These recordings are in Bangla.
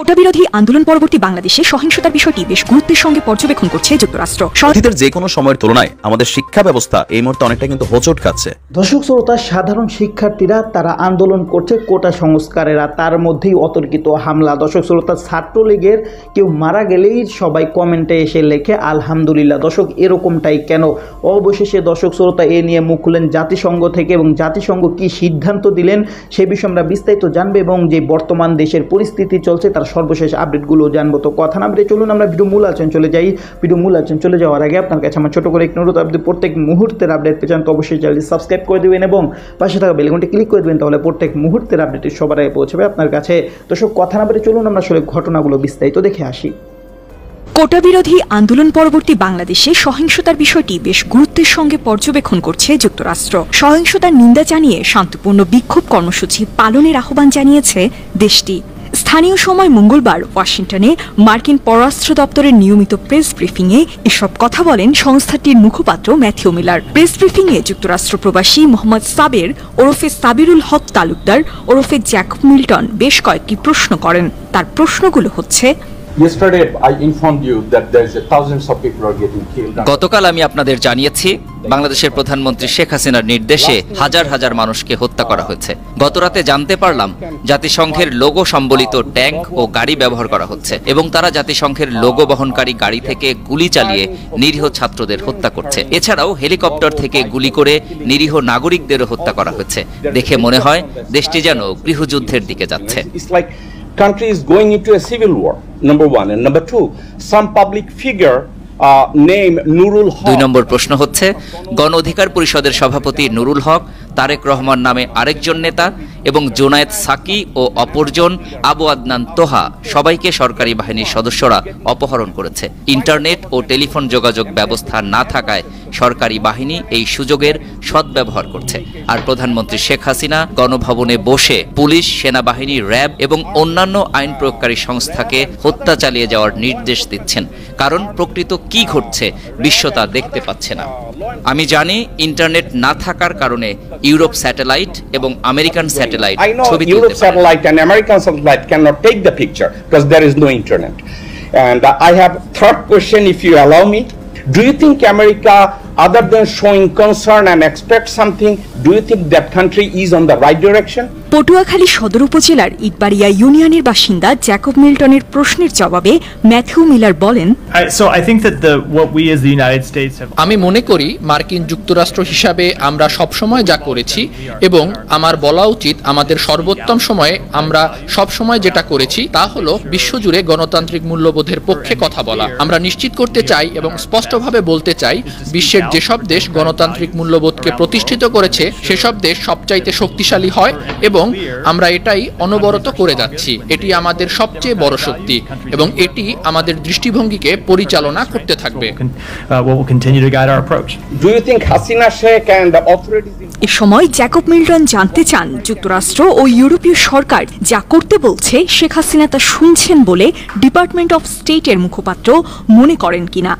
কোটা বিরোধী আন্দোলন পরবর্তী বাংলাদেশে সহিংসতার বিষয়টি বেশ গুরুত্বের সঙ্গে পর্যবেক্ষণ করছে যুক্তরাষ্ট্র অতীতের যে কোনো সময়ের তুলনায় আমাদের শিক্ষা ব্যবস্থা এই মুহূর্তে অনেকটা কিন্তু হোচট খাচ্ছে দর্শক শ্রোতা সাধারণ শিক্ষার্থীরা তারা আন্দোলন করছে কোটা সংস্কারেরা তার মধ্যেই অতর্কিত হামলা দর্শক শ্রোতা ছাত্রলীগের কেউ মারা গেলেই সবাই কমেন্টে এসে লেখে আলহামদুলিল্লাহ দর্শক এরকমটাই কেন অবশেষে দর্শক শ্রোতা এ নিয়ে মুখ খুলেন জাতিসংঘ থেকে এবং জাতিসংঘ কি সিদ্ধান্ত দিলেন সে বিষয়ে আমরা বিস্তারিত জানবে এবং যে বর্তমান দেশের পরিস্থিতি চলছে তার সর্বশেষ আপডেটগুলো জানবো তো কথা না বেরিয়ে চলুন আমরা ভিডিও মূল আছেন চলে যাই ভিডিও মূল আছেন চলে যাওয়ার আগে আপনার কাছে আমার ছোটো করে একটু অনুরোধ আপনি প্রত্যেক মুহূর্তের আপডেট যান তো অবশ্যই চ্যানেলটি সাবস্ক্রাইব করে দেবেন এবং পাশে থাকা বেলগুনটি ক্লিক করে দেবেন তাহলে প্রত্যেক মুহূর্তের আপডেটটি সবার আগে পৌঁছবে আপনার কাছে তো সব কথা না বেরিয়ে চলুন আমরা আসলে ঘটনাগুলো বিস্তারিত দেখে আসি কোটা বিরোধী আন্দোলন পরবর্তী বাংলাদেশে সহিংসতার বিষয়টি বেশ গুরুত্বের সঙ্গে পর্যবেক্ষণ করছে যুক্তরাষ্ট্র সহিংসতার নিন্দা জানিয়ে শান্তিপূর্ণ বিক্ষোভ কর্মসূচি পালনের আহ্বান জানিয়েছে দেশটি স্থানীয় সময় মঙ্গলবার ওয়াশিংটনে মার্কিন পররাষ্ট্র দপ্তরের নিয়মিত প্রেস ব্রিফিংয়ে এসব কথা বলেন সংস্থাটির মুখপাত্র ম্যাথিউ মিলার প্রেস ব্রিফিংয়ে যুক্তরাষ্ট্র প্রবাসী মোহাম্মদ সাবের ওরফে সাবিরুল হক তালুকদার ওরফে জ্যাক মিল্টন বেশ কয়েকটি প্রশ্ন করেন তার প্রশ্নগুলো হচ্ছে গতকাল আমি আপনাদের জানিয়েছি বাংলাদেশের প্রধানমন্ত্রী শেখ হাসিনার নির্দেশে হাজার হাজার মানুষকে হত্যা করা হয়েছে গতরাতে জানতে পারলাম জাতিসংঘের লোগো সম্বলিত ট্যাঙ্ক ও গাড়ি ব্যবহার করা হচ্ছে এবং তারা জাতিসংঘের লোগো বহনকারী গাড়ি থেকে গুলি চালিয়ে নিরীহ ছাত্রদের হত্যা করছে এছাড়াও হেলিকপ্টার থেকে গুলি করে নিরীহ নাগরিকদেরও হত্যা করা হয়েছে দেখে মনে হয় দেশটি যেন গৃহযুদ্ধের দিকে যাচ্ছে country is going into a civil war number one and number two some public figure দুই নম্বর প্রশ্ন হচ্ছে গণ অধিকার পরিষদের সভাপতি নুরুল হক তারেক রহমান নামে আরেকজন নেতা এবং জোনায়েদ সাকি ও অপরজন আবু আদনান তোহা সবাইকে সরকারি বাহিনীর সদস্যরা অপহরণ করেছে ইন্টারনেট ও টেলিফোন যোগাযোগ ব্যবস্থা না থাকায় সরকারি বাহিনী এই সুযোগের সদ্ব্যবহার করছে আর প্রধানমন্ত্রী শেখ হাসিনা গণভবনে বসে পুলিশ সেনাবাহিনী র্যাব এবং অন্যান্য আইন প্রয়োগকারী সংস্থাকে হত্যা চালিয়ে যাওয়ার নির্দেশ দিচ্ছেন কারণ প্রকৃত কি ঘটছে বিশ্ব তা দেখতে পাচ্ছে না আমি জানি ইন্টারনেট না থাকার কারণে ইউরোপ স্যাটেলাইট এবং আমেরিকান স্যাটেলাইট ছবি Europe satellite and American satellite can not take the picture because there is no internet and I have third question if you allow me do you think America other than showing concern and expect something do you think that country is on the right direction Patuakhali সদর উপজেলার ইটবাড়িয়া ইউনিয়নের বাসিন্দা জ্যাকব মিল্টনের প্রশ্নের জবাবে ম্যাথিউ মিলার বলেন আমি মনে করি মার্কিন যুক্তরাষ্ট্র হিসাবে আমরা সবসময় যা করেছি এবং আমার বলা উচিত আমাদের সর্বোত্তম সময়ে আমরা সবসময় যেটা করেছি তা হল বিশ্বজুড়ে গণতান্ত্রিক মূল্যবোধের পক্ষে কথা বলা আমরা নিশ্চিত করতে চাই এবং স্পষ্টভাবে বলতে চাই বিশ্বের যেসব দেশ গণতান্ত্রিক মূল্যবোধকে প্রতিষ্ঠিত করেছে সেসব দেশ সবচাইতে শক্তিশালী হয় এবং এবং আমরা এটাই অনবরত করে যাচ্ছি এটি আমাদের সবচেয়ে বড় শক্তি এবং এটি আমাদের দৃষ্টিভঙ্গিকে পরিচালনা করতে থাকবে এ সময় জ্যাকব মিল্টন জানতে চান যুক্তরাষ্ট্র ও ইউরোপীয় সরকার যা করতে বলছে শেখ হাসিনা তা শুনছেন বলে ডিপার্টমেন্ট অফ স্টেটের মুখপাত্র মনে করেন কিনা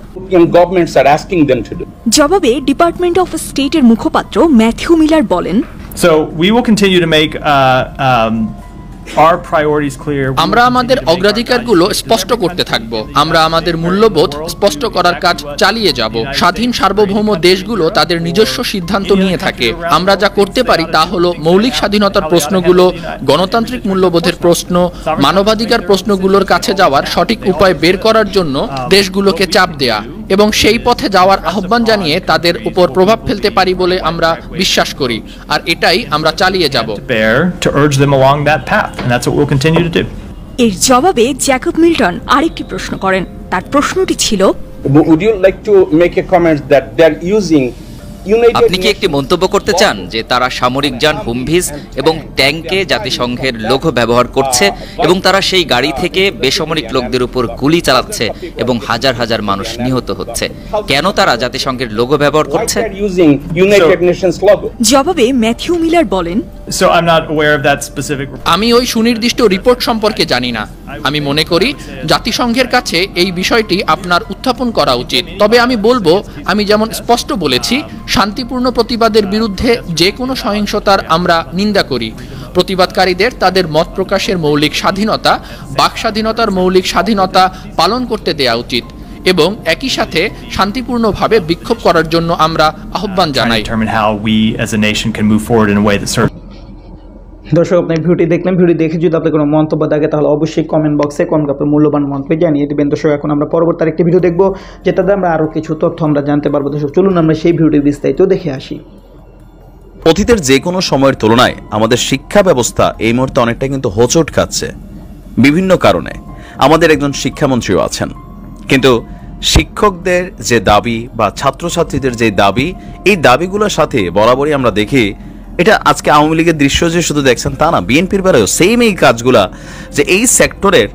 জবাবে ডিপার্টমেন্ট অফ স্টেটের মুখপাত্র ম্যাথিউ মিলার বলেন So we will continue to make uh, um, আমরা আমাদের অগ্রাধিকারগুলো স্পষ্ট করতে থাকব আমরা আমাদের মূল্যবোধ স্পষ্ট করার কাজ চালিয়ে যাব স্বাধীন সার্বভৌম দেশগুলো তাদের নিজস্ব সিদ্ধান্ত নিয়ে থাকে আমরা যা করতে পারি তা হলো মৌলিক স্বাধীনতার প্রশ্নগুলো গণতান্ত্রিক মূল্যবোধের প্রশ্ন মানবাধিকার প্রশ্নগুলোর কাছে যাওয়ার সঠিক উপায় বের করার জন্য দেশগুলোকে চাপ দেয়া এবং সেই পথে যাওয়ার আহ্বান জানিয়ে তাদের উপর প্রভাব ফেলতে পারি বলে আমরা বিশ্বাস করি আর এটাই আমরা চালিয়ে যাব এর জবাবে জ্যাকব মিল্টন আরেকটি প্রশ্ন করেন তার প্রশ্নটি ছিল Would you like to make a comment that they're using আপনি কি একটি মন্তব্য করতে চান যে তারা সামরিক যান হুমভিস এবং ট্যাঙ্কে জাতিসংঘের লোগো ব্যবহার করছে এবং তারা সেই গাড়ি থেকে বেসামরিক লোকদের উপর গুলি চালাচ্ছে এবং হাজার হাজার মানুষ নিহত হচ্ছে কেন তারা জাতিসংঘের লোগো ব্যবহার করছে জবাবে ম্যাথিউ মিলার বলেন আমি ওই সুনির্দিষ্ট রিপোর্ট সম্পর্কে জানি না আমি মনে করি জাতিসংঘের কাছে এই বিষয়টি আপনার উত্থাপন করা উচিত তবে আমি বলবো আমি যেমন স্পষ্ট বলেছি শান্তিপূর্ণ প্রতিবাদের বিরুদ্ধে যে কোনো সহিংসতার আমরা নিন্দা করি প্রতিবাদকারীদের তাদের মত প্রকাশের মৌলিক স্বাধীনতা বাক স্বাধীনতার মৌলিক স্বাধীনতা পালন করতে দেয়া উচিত এবং একই সাথে শান্তিপূর্ণভাবে বিক্ষোভ করার জন্য আমরা আহ্বান জানাই দর্শক আপনি ভিডিওটি দেখলেন ভিডিও দেখে যদি আপনার কোনো মন্তব্য থাকে তাহলে অবশ্যই কমেন্ট বক্সে কোন আপনার মূল্যবান মন্তব্য জানিয়ে দেবেন দর্শক এখন আমরা পরবর্তী আরেকটি ভিডিও দেখবো যেটাতে আমরা আরও কিছু তথ্য আমরা জানতে পারবো দর্শক চলুন আমরা সেই ভিডিওটি বিস্তারিত দেখে আসি অতীতের যে কোনো সময়ের তুলনায় আমাদের শিক্ষা ব্যবস্থা এই মুহূর্তে অনেকটা কিন্তু হোঁচট খাচ্ছে বিভিন্ন কারণে আমাদের একজন শিক্ষামন্ত্রীও আছেন কিন্তু শিক্ষকদের যে দাবি বা ছাত্রছাত্রীদের যে দাবি এই দাবিগুলোর সাথে বরাবরই আমরা দেখি এটা আজকে আওয়ামী লীগের দৃশ্য যে শুধু দেখছেন তা না বিএনপির বেলায়ও সেম এই কাজগুলা যে এই সেক্টরের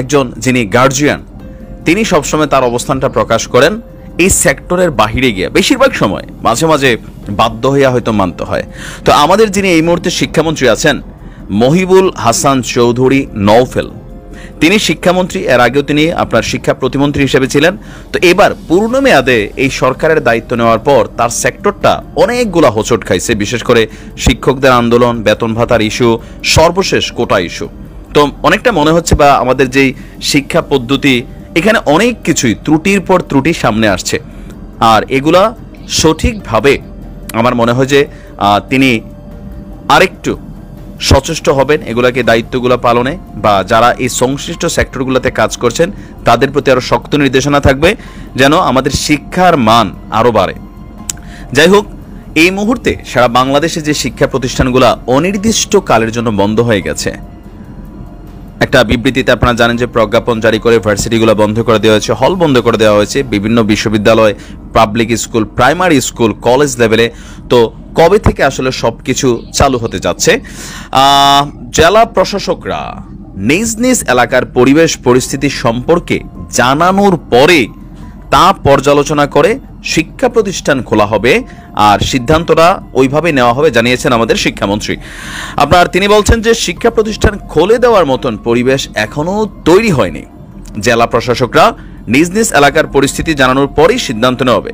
একজন যিনি গার্জিয়ান তিনি সবসময় তার অবস্থানটা প্রকাশ করেন এই সেক্টরের বাহিরে গিয়ে বেশিরভাগ সময় মাঝে মাঝে বাধ্য হইয়া হয়তো মানতে হয় তো আমাদের যিনি এই মুহূর্তে শিক্ষামন্ত্রী আছেন মহিবুল হাসান চৌধুরী নৌফেল তিনি শিক্ষামন্ত্রী এর আগেও তিনি আপনার শিক্ষা প্রতিমন্ত্রী হিসেবে ছিলেন তো এবার পূর্ণ মেয়াদে এই সরকারের দায়িত্ব নেওয়ার পর তার সেক্টরটা অনেকগুলো হোঁচট খাইছে বিশেষ করে শিক্ষকদের আন্দোলন বেতন ভাতার ইস্যু সর্বশেষ কোটা ইস্যু তো অনেকটা মনে হচ্ছে বা আমাদের যেই শিক্ষা পদ্ধতি এখানে অনেক কিছুই ত্রুটির পর ত্রুটি সামনে আসছে আর এগুলা সঠিকভাবে আমার মনে হয় যে তিনি আরেকটু সচেষ্ট হবেন এগুলাকে দায়িত্বগুলো পালনে বা যারা এই সংশ্লিষ্ট সেক্টরগুলোতে কাজ করছেন তাদের প্রতি আরও শক্ত নির্দেশনা থাকবে যেন আমাদের শিক্ষার মান আরও বাড়ে যাই হোক এই মুহূর্তে সারা বাংলাদেশে যে শিক্ষা প্রতিষ্ঠানগুলো অনির্দিষ্ট কালের জন্য বন্ধ হয়ে গেছে একটা বিবৃতিতে আপনারা জানেন যে প্রজ্ঞাপন জারি করে ভার্সিটিগুলো বন্ধ করে দেওয়া হয়েছে হল বন্ধ করে দেওয়া হয়েছে বিভিন্ন বিশ্ববিদ্যালয় public school primary school college লেভেলে তো কবে থেকে আসলে সব কিছু চালু হতে যাচ্ছে জেলা প্রশাসকরা নিজ নিজ এলাকার পরিবেশ পরিস্থিতি সম্পর্কে জানানোর পরে তা পর্যালোচনা করে শিক্ষা প্রতিষ্ঠান খোলা হবে আর সিদ্ধান্তটা ওইভাবে নেওয়া হবে জানিয়েছেন আমাদের শিক্ষামন্ত্রী আপনার তিনি বলছেন যে শিক্ষা প্রতিষ্ঠান খোলে দেওয়ার মতন পরিবেশ এখনও তৈরি হয়নি জেলা প্রশাসকরা নিজ নিজ এলাকার পরিস্থিতি জানানোর পরেই সিদ্ধান্ত নেওয়া হবে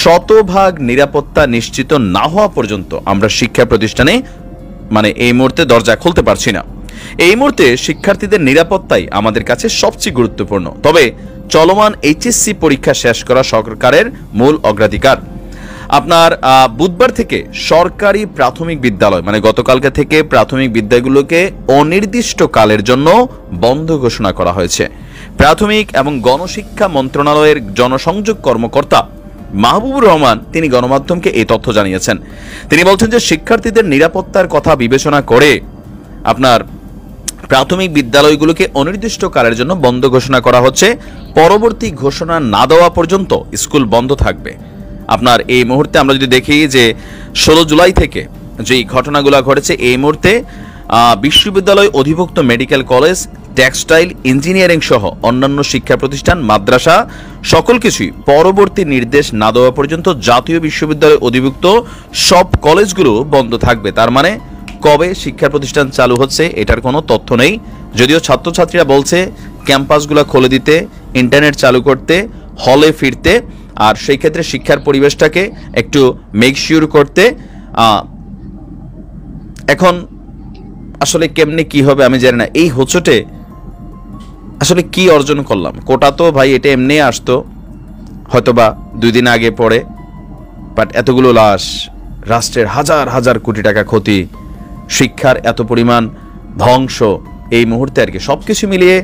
শতভাগ নিরাপত্তা নিশ্চিত না হওয়া পর্যন্ত আমরা শিক্ষা প্রতিষ্ঠানে মানে এই মুহূর্তে দরজা খুলতে পারছি না এই মুহূর্তে শিক্ষার্থীদের নিরাপত্তাই আমাদের কাছে সবচেয়ে গুরুত্বপূর্ণ তবে চলমান এইচএসসি পরীক্ষা শেষ করা সরকারের মূল অগ্রাধিকার আপনার বুধবার থেকে সরকারি প্রাথমিক বিদ্যালয় মানে গতকালকে থেকে প্রাথমিক বিদ্যালয়গুলোকে কালের জন্য বন্ধ ঘোষণা করা হয়েছে প্রাথমিক এবং গণশিক্ষা মন্ত্রণালয়ের জনসংযোগ কর্মকর্তা মাহবুবুর রহমান তিনি গণমাধ্যমকে এই তথ্য জানিয়েছেন তিনি বলছেন যে শিক্ষার্থীদের নিরাপত্তার কথা বিবেচনা করে আপনার প্রাথমিক বিদ্যালয়গুলোকে অনির্দিষ্টকালের জন্য বন্ধ ঘোষণা করা হচ্ছে পরবর্তী ঘোষণা না দেওয়া পর্যন্ত স্কুল বন্ধ থাকবে আপনার এই মুহূর্তে আমরা যদি দেখি যে ষোলো জুলাই থেকে যেই ঘটনাগুলো ঘটেছে এই মুহূর্তে বিশ্ববিদ্যালয় অধিভুক্ত মেডিকেল কলেজ টেক্সটাইল ইঞ্জিনিয়ারিং সহ অন্যান্য শিক্ষা প্রতিষ্ঠান মাদ্রাসা সকল কিছুই পরবর্তী নির্দেশ না দেওয়া পর্যন্ত জাতীয় বিশ্ববিদ্যালয় অধিভুক্ত সব কলেজগুলো বন্ধ থাকবে তার মানে কবে শিক্ষা প্রতিষ্ঠান চালু হচ্ছে এটার কোনো তথ্য নেই যদিও ছাত্রছাত্রীরা বলছে ক্যাম্পাসগুলো খুলে দিতে ইন্টারনেট চালু করতে হলে ফিরতে আর সেই ক্ষেত্রে শিক্ষার পরিবেশটাকে একটু মেকশিওর করতে এখন আসলে কেমনে কি হবে আমি জানি না এই হোচটে আসলে কি অর্জন করলাম কোটা তো ভাই এটা এমনি আসতো হয়তোবা দুই দিন আগে পরে বাট এতগুলো লাশ রাষ্ট্রের হাজার হাজার কোটি টাকা ক্ষতি শিক্ষার এত পরিমাণ ধ্বংস এই মুহূর্তে আর কি সব কিছু মিলিয়ে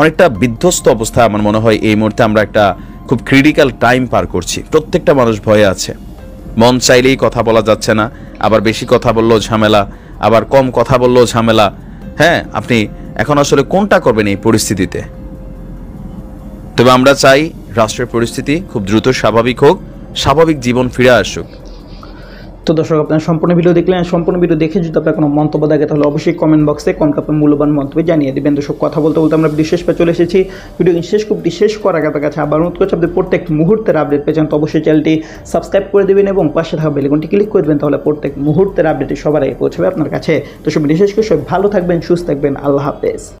অনেকটা বিধ্বস্ত অবস্থা আমার মনে হয় এই মুহূর্তে আমরা একটা খুব ক্রিটিক্যাল টাইম পার করছি প্রত্যেকটা মানুষ ভয়ে আছে মন চাইলেই কথা বলা যাচ্ছে না আবার বেশি কথা বললেও ঝামেলা আবার কম কথা বললেও ঝামেলা হ্যাঁ আপনি এখন আসলে কোনটা করবেন এই পরিস্থিতিতে তবে আমরা চাই রাষ্ট্রের পরিস্থিতি খুব দ্রুত স্বাভাবিক হোক স্বাভাবিক জীবন ফিরে আসুক তো দর্শক আপনারা সম্পূর্ণ ভিডিও দেখলেন সম্পূর্ণ ভিডিও দেখে যদি আপনার কোনো মন্তব্য থাকে তাহলে অবশ্যই কমেন্ট বক্সে কমেন্ট আপনার মূল্যবান মন্তব্য জানিয়ে দেবেন দর্শক কথা বলতে বলতে আমরা বিশেষ শেষ পে চলে এসেছি ভিডিও শেষ খুব শেষ করার আগে আপনার কাছে আবার অনুরোধ করছি আপনি প্রত্যেক মুহূর্তের আপডেট পেয়েছেন তো অবশ্যই চ্যানেলটি সাবস্ক্রাইব করে দেবেন এবং পাশে থাকা বেলিকনটি ক্লিক করে দেবেন তাহলে প্রত্যেক মুহূর্তের আপডেটটি সবার আগে পৌঁছবে আপনার কাছে তো সব বিশেষ করে সব ভালো থাকবেন সুস্থ থাকবেন আল্লাহ হাফেজ